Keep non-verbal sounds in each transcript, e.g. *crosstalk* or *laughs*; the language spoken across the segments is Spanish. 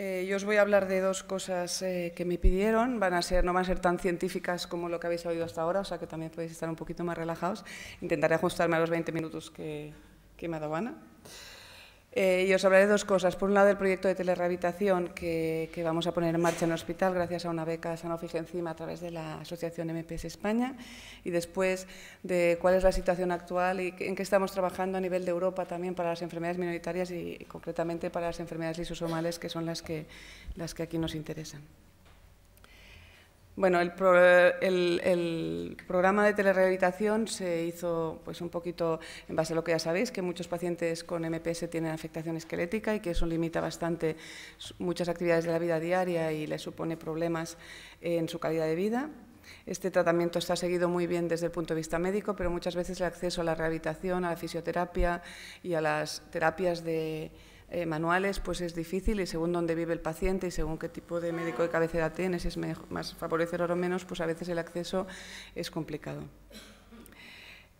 Eh, yo os voy a hablar de dos cosas eh, que me pidieron. Van a ser, no van a ser tan científicas como lo que habéis oído hasta ahora, o sea que también podéis estar un poquito más relajados. Intentaré ajustarme a los 20 minutos que, que me Ana. Eh, y os hablaré de dos cosas. Por un lado, el proyecto de telerehabilitación que, vamos a poner en marcha en el hospital gracias a una beca Sanofi encima a través de la Asociación MPS España. Y después, de cuál es la situación actual y en qué estamos trabajando a nivel de Europa también para las enfermedades minoritarias y, concretamente para las enfermedades lisosomales, que son las que aquí nos interesan. Bueno, el, programa de telerehabilitación se hizo pues, un poquito en base a lo que ya sabéis, que muchos pacientes con MPS tienen afectación esquelética y que eso limita bastante muchas actividades de la vida diaria y les supone problemas en su calidad de vida. Este tratamiento está seguido muy bien desde el punto de vista médico, pero muchas veces el acceso a la rehabilitación, a la fisioterapia y a las terapias de, eh, manuales, pues es difícil y según dónde vive el paciente y según qué tipo de médico de cabecera tienes, es más favorecer o menos, pues a veces el acceso es complicado.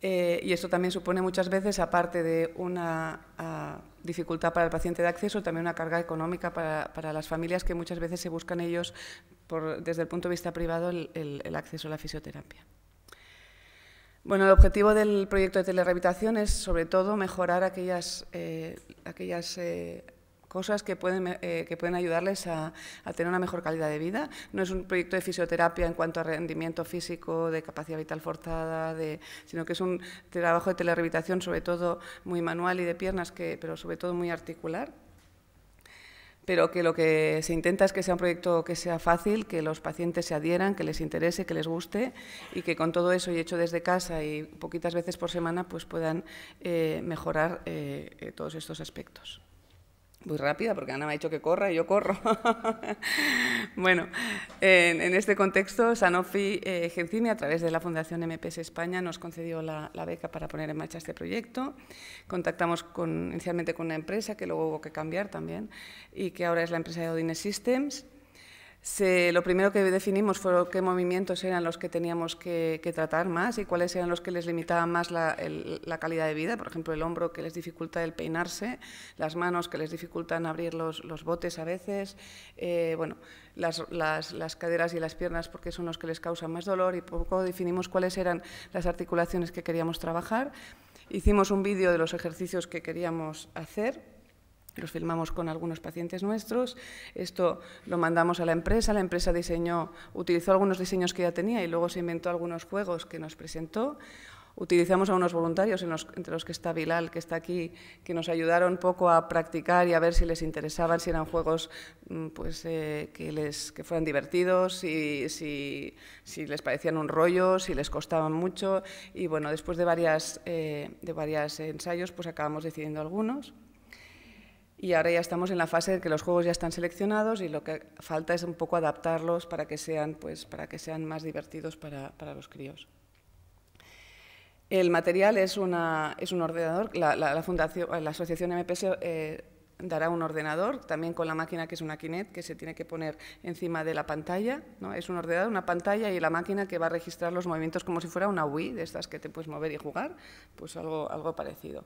Eh, y esto también supone muchas veces, aparte de una ah, dificultad para el paciente de acceso, también una carga económica para, las familias que muchas veces se buscan ellos, desde el punto de vista privado, el acceso a la fisioterapia. Bueno, el objetivo del proyecto de telerehabilitación es, sobre todo, mejorar aquellas, eh, eh, cosas que pueden, eh, ayudarles a, tener una mejor calidad de vida. No es un proyecto de fisioterapia en cuanto a rendimiento físico, de capacidad vital forzada, sino que es un trabajo de telerehabilitación, sobre todo muy manual y de piernas, que, pero sobre todo muy articular pero que lo que se intenta es que sea un proyecto que sea fácil, que los pacientes se adhieran, que les interese, que les guste y que con todo eso y hecho desde casa y poquitas veces por semana pues puedan eh, mejorar eh, eh, todos estos aspectos. Muy rápida, porque Ana me ha dicho que corra y yo corro. *laughs* bueno, en, este contexto, Sanofi eh, a través de la Fundación MPS España, nos concedió la, beca para poner en marcha este proyecto. Contactamos con, inicialmente con una empresa que luego hubo que cambiar también y que ahora es la empresa de Odine Systems lo primero que definimos fue qué movimientos eran los que teníamos que, tratar más y cuáles eran los que les limitaban más la, calidad de vida. Por ejemplo, el hombro que les dificulta el peinarse, las manos que les dificultan abrir los, botes a veces, eh, las, las, caderas y las piernas porque son los que les causan más dolor y poco definimos cuáles eran las articulaciones que queríamos trabajar. Hicimos un vídeo de los ejercicios que queríamos hacer los filmamos con algunos pacientes nuestros. Esto lo mandamos a la empresa, la empresa diseñó, utilizó algunos diseños que ya tenía y luego se inventó algunos juegos que nos presentó. Utilizamos a unos voluntarios, entre los que está Bilal, que está aquí, que nos ayudaron un poco a practicar y a ver si les interesaban, si eran juegos mm, pues, eh, que, les, que fueran divertidos, si, si, si, les parecían un rollo, si les costaban mucho. Y bueno, después de varios eh, de varios ensayos, pues acabamos decidiendo algunos y ahora ya estamos en la fase de que los juegos ya están seleccionados y lo que falta es un poco adaptarlos para que sean, pues, para que sean más divertidos para, los críos. El material es, una, es un ordenador, la, fundación, la asociación MPS eh, dará un ordenador, también con la máquina que es una Kinet, que se tiene que poner encima de la pantalla. ¿no? Es un ordenador, una pantalla y la máquina que va a registrar los movimientos como si fuera una Wii, de estas que te puedes mover y jugar, pues algo, algo parecido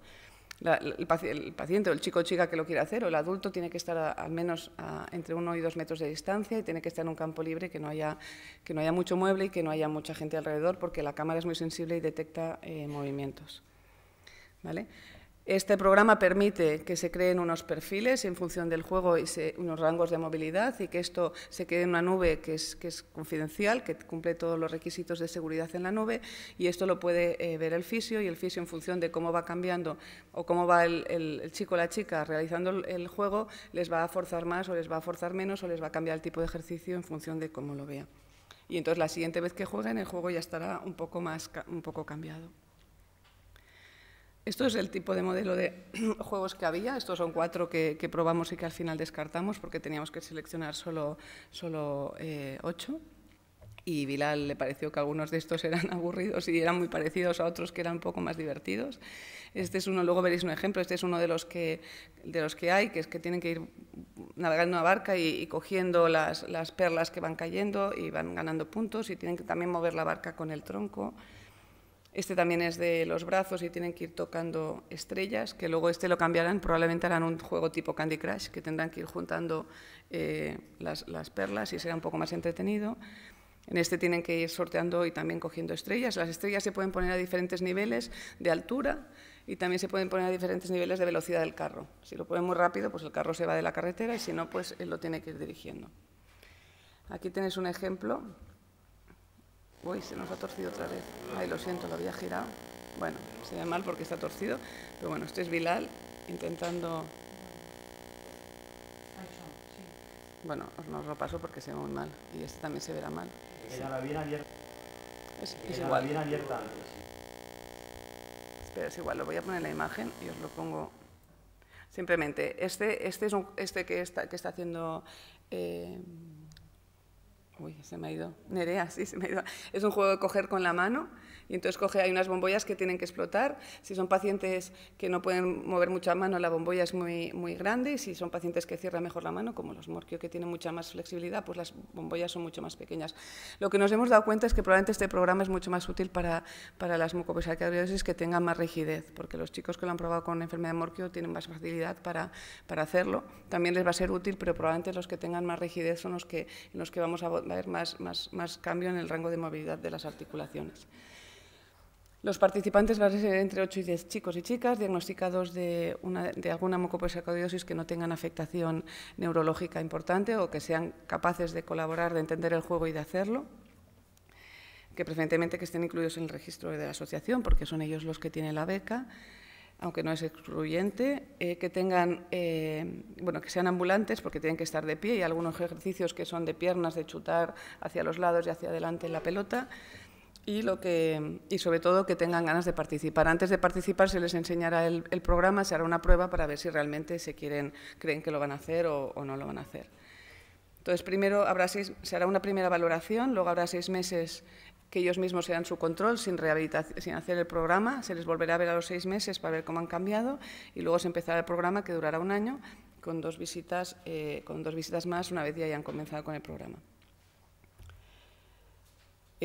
el, paciente o el chico o chica que lo quiera hacer o el adulto tiene que estar al menos entre uno y dos metros de distancia y tiene que estar en un campo libre que no haya, que no haya mucho mueble y que no haya mucha gente alrededor porque la cámara es muy sensible y detecta eh, movimientos. ¿Vale? Este programa permite que se creen unos perfiles en función del juego y unos rangos de movilidad y que esto se quede en una nube que es, confidencial, que cumple todos los requisitos de seguridad en la nube y esto lo puede eh, ver el fisio y el fisio en función de cómo va cambiando o cómo va el, chico o la chica realizando el, juego, les va a forzar más o les va a forzar menos o les va a cambiar el tipo de ejercicio en función de cómo lo vea. Y entonces la siguiente vez que jueguen el juego ya estará un poco, más, un poco cambiado. Esto es el tipo de modelo de *clears throat* juegos que había. Estos son cuatro que, probamos y que al final descartamos porque teníamos que seleccionar solo, solo eh, ocho. Y Vilal le pareció que algunos de estos *laughs* eran aburridos y eran muy parecidos a otros que eran un poco más divertidos. Este es uno, luego veréis un ejemplo, este es uno de los que, de los que hay, que es que tienen que ir navegando una barca y, y cogiendo las, las, perlas que van cayendo y van ganando puntos y tienen que también mover la barca con el tronco. Este también es de los brazos y tienen que ir tocando estrellas, que luego este lo cambiarán, probablemente harán un juego tipo Candy Crush, que tendrán que ir juntando eh, las, perlas y será un poco más entretenido. En este tienen que ir sorteando y también cogiendo estrellas. Las estrellas se pueden poner a diferentes niveles de altura y también se pueden poner a diferentes niveles de velocidad del carro. Si lo ponen muy rápido, pues el carro se va de la carretera y si no, pues él lo tiene que ir dirigiendo. Aquí tienes un ejemplo Uy, se nos ha torcido otra vez. Ay, lo siento, lo había girado. Bueno, se ve mal porque está torcido. Pero bueno, este es Bilal intentando... Bueno, os no os lo paso porque se ve muy mal. Y este también se verá mal. bien abierta. Es, igual. bien abierta antes. es igual. Lo voy a poner en la imagen y os lo pongo... Simplemente, este, este es un, este que está, que está haciendo... Eh, Uy, se me ha ido. Nerea, sí, se me ha ido. Es un juego de coger con la mano y entonces coge, hay unas bombollas que tienen que explotar. Si son pacientes que no pueden mover mucha mano, la bomboya es muy, muy grande. Y si son pacientes que cierran mejor la mano, como los morquio que tienen mucha más flexibilidad, pues las bombollas son mucho más pequeñas. Lo que nos hemos dado cuenta es que probablemente este programa es mucho más útil para, para las mucoviscidosis que tengan más rigidez, porque los chicos que lo han probado con enfermedad de morquio tienen más facilidad para, para hacerlo. También les va a ser útil, pero probablemente los que tengan más rigidez son los que, en los que vamos a ver más, más, más cambio en el rango de movilidad de las articulaciones. Los participantes van a ser entre 8 y 10 chicos y chicas diagnosticados de, una, de alguna que no tengan afectación neurológica importante o que sean capaces de colaborar, de entender el juego y de hacerlo que preferentemente que estén incluidos en el registro de la asociación, porque son ellos los que tienen la beca, aunque no es excluyente, eh, que tengan, eh, bueno, que sean ambulantes, porque tienen que estar de pie, y algunos ejercicios que son de piernas, de chutar hacia los lados y hacia adelante la pelota, y, lo que, sobre todo que tengan ganas de participar. Antes de participar se les enseñará el, programa, se hará una prueba para ver si realmente se quieren, creen que lo van a hacer o, no lo van a hacer. Entonces, primero habrá seis, se hará una primera valoración, luego habrá seis meses que ellos mismos sean su control sin, sin hacer el programa, se les volverá a ver a los seis meses para ver cómo han cambiado y luego se empezará el programa que durará un año con dos visitas, eh, con dos visitas más una vez ya hayan comenzado con el programa.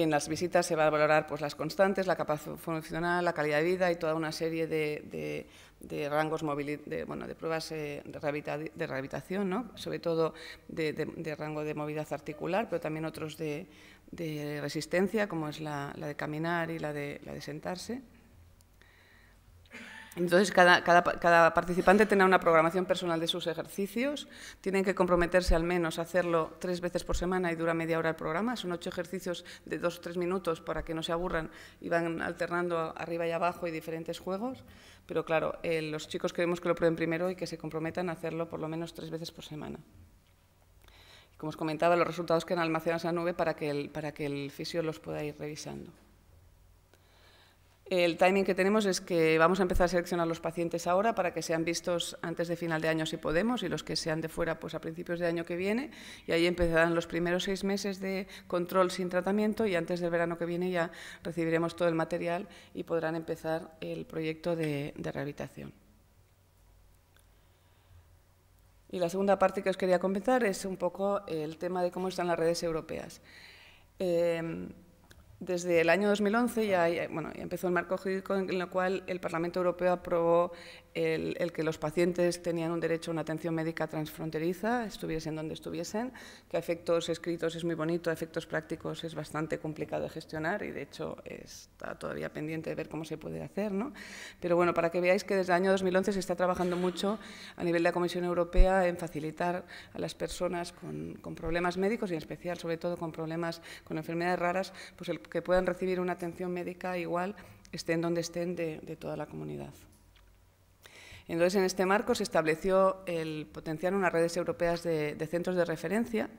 En las visitas se va a valorar pues, las constantes, la capacidad funcional, la calidad de vida y toda una serie de, rangos de, pruebas eh, de, rehabilitación, ¿no? sobre todo de, rango de movilidad articular, pero también otros de, resistencia, como es la, de caminar y la de sentarse. Entonces, cada, participante tendrá una programación personal de sus ejercicios. Tienen que comprometerse al menos a hacerlo tres veces por semana y dura media hora el programa. Son ocho ejercicios de dos o tres minutos para que no se aburran y van alternando arriba y abajo y diferentes juegos. Pero claro, eh, los chicos queremos que lo prueben primero y que se comprometan a hacerlo por lo menos tres veces por semana. Como os comentaba, los resultados quedan almacenados en la nube para que el fisio los pueda ir revisando. El timing que tenemos es que vamos a empezar a seleccionar los pacientes ahora para que sean vistos antes de final de año si podemos y los que sean de fuera pues a principios de año que viene y ahí empezarán los primeros seis meses de control sin tratamiento y antes del verano que viene ya recibiremos todo el material y podrán empezar el proyecto de, rehabilitación. Y la segunda parte que os quería comentar es un poco el tema de cómo están las redes europeas. Eh, desde el año 2011 ya, bueno, ya empezó el marco jurídico en el cual el Parlamento Europeo aprobó el, que los pacientes tenían un derecho a una atención médica transfronteriza, estuviesen donde estuviesen, que a efectos escritos es muy bonito, a efectos prácticos es bastante complicado de gestionar y de hecho está todavía pendiente de ver cómo se puede hacer. Pero bueno, para que veáis que desde el año 2011 se está trabajando mucho a nivel de la Comisión Europea en facilitar a las personas con, problemas médicos y en especial, sobre todo, con problemas con enfermedades raras, pues que puedan recibir una atención médica igual estén donde estén de toda la comunidad. Entonces, en este marco se estableció el potenciar unas redes europeas de, centros de referencia,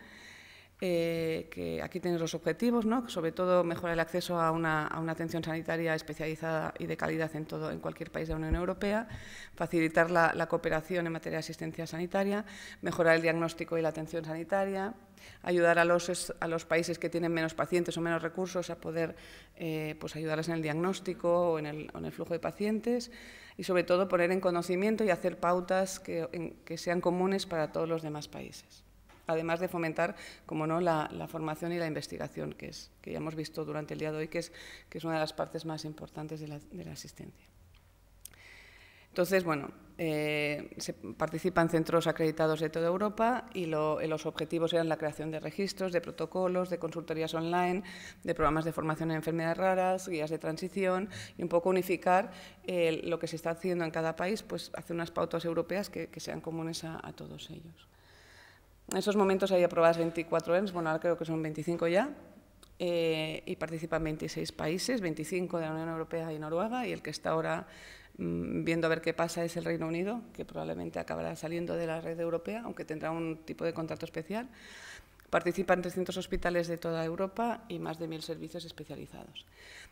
eh, que aquí tenéis los objetivos, ¿no? sobre todo mejorar el acceso a una, atención sanitaria especializada y de calidad en, todo, en cualquier país de la Unión Europea, facilitar la, cooperación en materia de asistencia sanitaria, mejorar el diagnóstico y la atención sanitaria, ayudar a los, países que tienen menos pacientes o menos recursos a poder eh, pues, ayudarles en el diagnóstico o en el flujo de pacientes, y sobre todo poner en conocimiento y hacer pautas que, sean comunes para todos los demás países. Además de fomentar, como no, la, formación y la investigación, que, es, que ya hemos visto durante el día de hoy, que es, que es una de las partes más importantes de la, de la asistencia. Entonces, bueno, eh, participan centros acreditados de toda Europa y los objetivos eran la creación de registros, de protocolos, de consultorías online, de programas de formación en enfermedades raras, guías de transición y un poco unificar eh, lo que se está haciendo en cada país, pues hacer unas pautas europeas que, sean comunes a, todos ellos. En esos momentos hay aprobadas 24 EMS, bueno, ahora creo que son 25 ya, eh, y participan 26 países, 25 de la Unión Europea y Noruega, y el que está ahora mm, viendo a ver qué pasa es el Reino Unido, que probablemente acabará saliendo de la red europea, aunque tendrá un tipo de contrato especial. Participan 300 hospitales de toda Europa y más de 1.000 servicios especializados.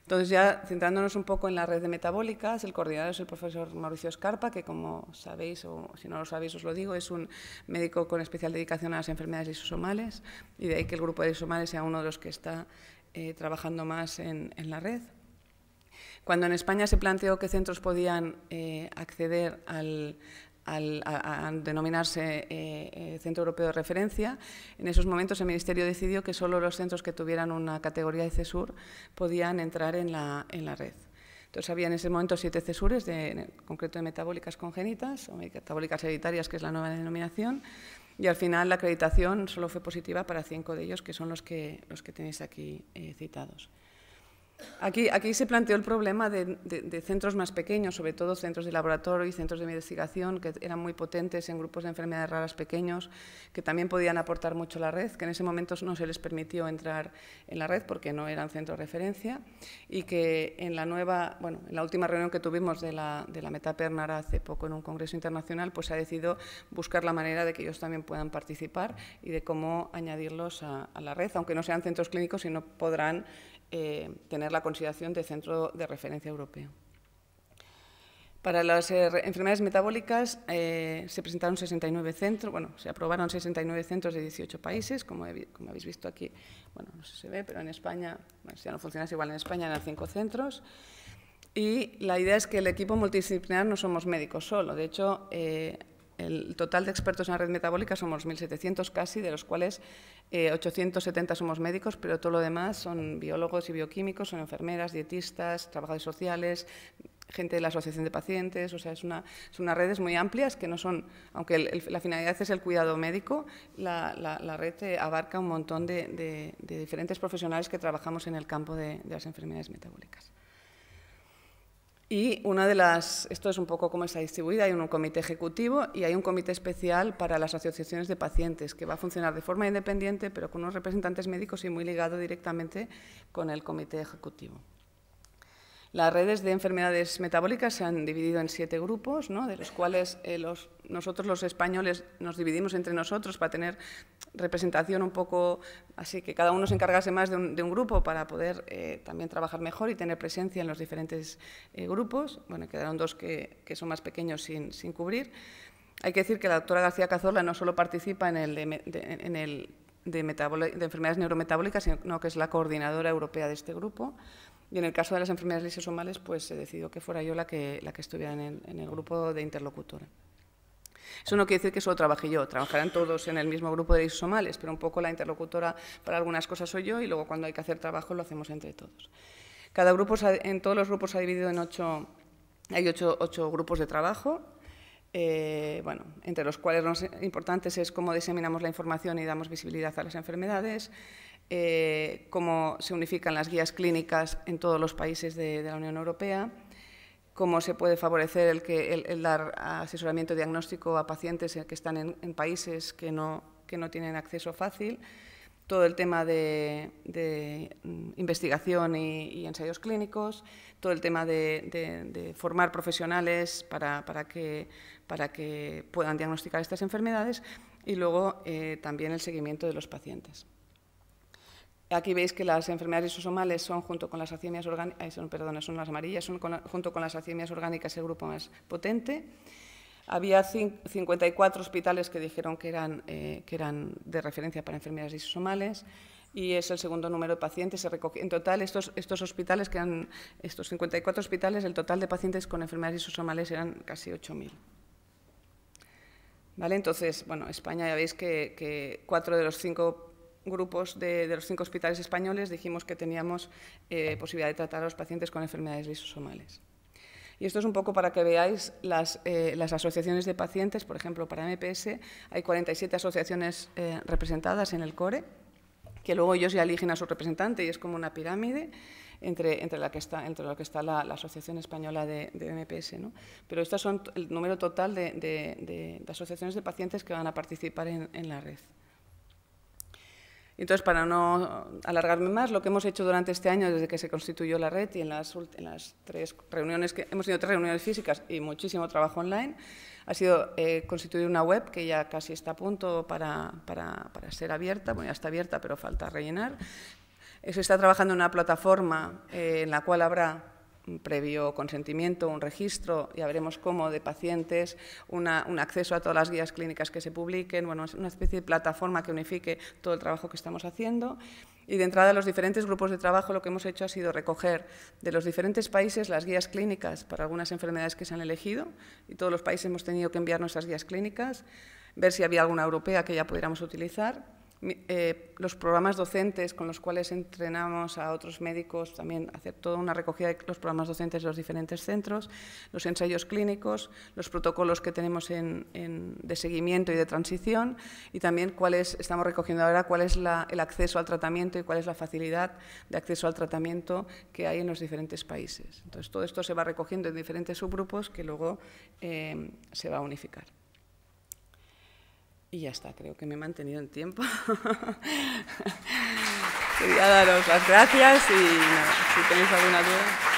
Entonces, ya centrándonos un poco en la red de metabólicas, el coordinador es el profesor Mauricio Escarpa, que como sabéis, o si no lo sabéis os lo digo, es un médico con especial dedicación a las enfermedades isosomales y de ahí que el grupo de isosomales sea uno de los que está eh, trabajando más en, la red. Cuando en España se planteó qué centros podían eh, acceder al, al denominarse eh, eh, Centro Europeo de Referencia, en esos momentos el Ministerio decidió que solo los centros que tuvieran una categoría de CESUR podían entrar en la, red. Entonces había en ese momento siete CESURES, de, en concreto de metabólicas congénitas o metabólicas hereditarias, que es la nueva denominación, y al final la acreditación solo fue positiva para cinco de ellos, que son los que, tenéis aquí eh, citados. Aquí, se planteó el problema de, centros más pequeños, sobre todo centros de laboratorio y centros de investigación, que eran muy potentes en grupos de enfermedades raras pequeños, que también podían aportar mucho a la red, que en ese momento no se les permitió entrar en la red porque no eran centros de referencia, y que en la última reunión que tuvimos de la, de hace poco en un congreso internacional, pues se ha decidido buscar la manera de que ellos también puedan participar y de cómo añadirlos a la red, aunque no sean centros clínicos y no podrán eh, tener la consideración de centro de referencia europeo. Para las eh, enfermedades metabólicas eh, se presentaron 69 centros, bueno, se aprobaron 69 centros de 18 países, como, como habéis visto aquí, bueno, no sé si se ve, pero en España, bueno, si ya no funcionase igual en España, eran cinco centros. Y la idea es que el equipo multidisciplinar no somos médicos solo, de hecho, el total de expertos en la red metabólica somos 1.700 casi, de los cuales 870 eh, somos médicos, pero todo lo demás son biólogos y bioquímicos, son enfermeras, dietistas, trabajadores sociales, gente de la asociación de pacientes, o sea, es una, son unas redes muy amplias que no son, aunque la finalidad es el cuidado médico, la, la, red abarca un montón de, diferentes profesionales que trabajamos en el campo de las enfermedades metabólicas. Y una de las, esto es un poco cómo está distribuida, hay un comité ejecutivo y hay un comité especial para las asociaciones de pacientes, que va a funcionar de forma independiente, pero con unos representantes médicos y muy ligado directamente con el comité ejecutivo. Las redes de enfermedades metabólicas se han dividido en siete grupos, de los cuales eh, nosotros los españoles nos dividimos entre nosotros para tener representación un poco así, que cada uno se encargase más de un, grupo para poder eh, también trabajar mejor y tener presencia en los diferentes eh, grupos. Bueno, quedaron dos que, son más pequeños sin, cubrir. Hay que decir que la doctora García Cazorla no solo participa en el, de, enfermedades neurometabólicas, sino que es la coordinadora europea de este grupo. Y en el caso de las enfermedades lisosomales, pues se decidió que fuera yo la que, la que estuviera en el, en el grupo de interlocutores. Eso no quiere decir que solo trabaje yo, trabajarán todos en el mismo grupo de isomales, pero un poco la interlocutora para algunas cosas soy yo y luego cuando hay que hacer trabajo lo hacemos entre todos. Cada grupo, en todos los grupos ha dividido en ocho, hay ocho, grupos de trabajo, eh, entre los cuales los importantes es cómo diseminamos la información y damos visibilidad a las enfermedades, eh, cómo se unifican las guías clínicas en todos los países de la Unión Europea, cómo se puede favorecer el, dar asesoramiento diagnóstico a pacientes que están en, países que no, tienen acceso fácil todo el tema de, mm, investigación y, ensayos clínicos, todo el tema de, formar profesionales para, que, puedan diagnosticar estas enfermedades y luego eh, también el seguimiento de los pacientes. Aquí veis que las enfermedades isosomales son junto con las acemias orgánicas, son, son las amarillas, son junto con las orgánicas el grupo más potente. Había 54 hospitales que dijeron que eran, eh, que eran de referencia para enfermedades isosomales y es el segundo número de pacientes. en total, estos, estos hospitales, que estos 54 hospitales, el total de pacientes con enfermedades isosomales eran casi 8.000. ¿Vale? Entonces, bueno, España ya veis que, que cuatro de los cinco grupos de, los cinco hospitales españoles dijimos que teníamos eh, posibilidad de tratar a los pacientes con enfermedades lisosomales. Y esto es un poco para que veáis las, eh, asociaciones de pacientes, por ejemplo, para MPS hay 47 asociaciones eh, representadas en el CORE, que luego ellos ya eligen a su representante y es como una pirámide entre, la que está, entre lo que está la, Asociación Española de, MPS. ¿no? Pero estos son el número total de, asociaciones de pacientes que van a participar en la red. Entonces, para no alargarme más, lo que hemos hecho durante este año, desde que se constituyó la red y en las, en las tres reuniones que hemos tenido tres reuniones físicas y muchísimo trabajo online, ha sido eh, constituir una web que ya casi está a punto para, para, para ser abierta. Bueno, ya está abierta, pero falta rellenar. Eh, se está trabajando en una plataforma eh, en la cual habrá un previo consentimiento, un registro, ya veremos cómo, de pacientes, un acceso a todas las guías clínicas que se publiquen, bueno, una especie de plataforma que unifique todo el trabajo que estamos haciendo. Y de entrada, los diferentes grupos de trabajo lo que hemos hecho ha sido recoger de los diferentes países las guías clínicas para algunas enfermedades que se han elegido, y todos los países hemos tenido que enviar nuestras guías clínicas, ver si había alguna europea que ya pudiéramos utilizar eh, los programas docentes con los cuales entrenamos a otros médicos, también hacer toda una recogida de los programas docentes de los diferentes centros, los ensayos clínicos, los protocolos que tenemos de seguimiento y de transición y también cuáles estamos recogiendo ahora cuál es el acceso al tratamiento y cuál es la facilidad de acceso al tratamiento que hay en los diferentes países. Entonces, todo esto se va recogiendo en diferentes subgrupos que luego eh, se va a unificar. Y ya está, creo que me he mantenido en tiempo. *laughs* Quería daros las gracias y si tenéis alguna duda.